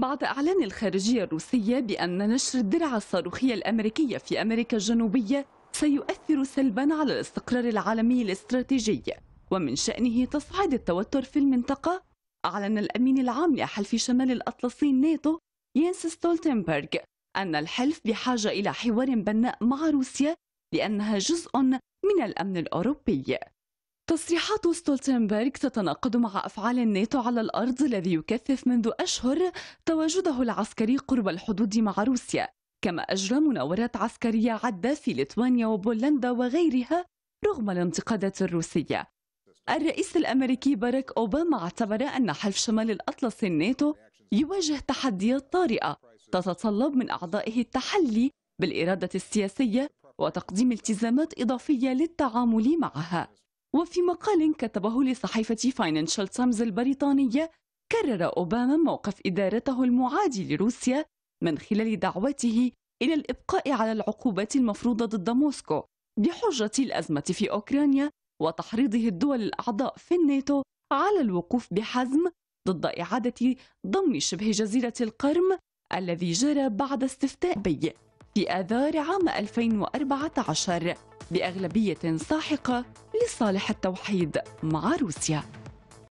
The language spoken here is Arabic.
بعد إعلان الخارجية الروسية بأن نشر الدرع الصاروخية الأمريكية في أمريكا الجنوبية سيؤثر سلبا على الاستقرار العالمي الاستراتيجي ومن شأنه تصعيد التوتر في المنطقة أعلن الأمين العام لحلف شمال الأطلسي ناتو ينس ستولتنبرغ أن الحلف بحاجة إلى حوار بناء مع روسيا لأنها جزء من الأمن الأوروبي تصريحات ستولتنبرغ تتناقض مع أفعال الناتو على الأرض الذي يكثف منذ أشهر تواجده العسكري قرب الحدود مع روسيا كما أجرى مناورات عسكرية عدة في ليتوانيا وبولندا وغيرها رغم الانتقادات الروسية الرئيس الأمريكي باراك أوباما اعتبر أن حلف شمال الأطلس الناتو يواجه تحديات طارئة تتطلب من أعضائه التحلي بالإرادة السياسية وتقديم التزامات إضافية للتعامل معها وفي مقال كتبه لصحيفة فاينانشال تايمز البريطانية كرر أوباما موقف إدارته المعادي لروسيا من خلال دعوته إلى الإبقاء على العقوبات المفروضة ضد موسكو بحجة الأزمة في أوكرانيا وتحريضه الدول الأعضاء في الناتو على الوقوف بحزم ضد إعادة ضم شبه جزيرة القرم الذي جرى بعد استفتاء بي في آذار عام 2014 بأغلبية ساحقة لصالح التوحيد مع روسيا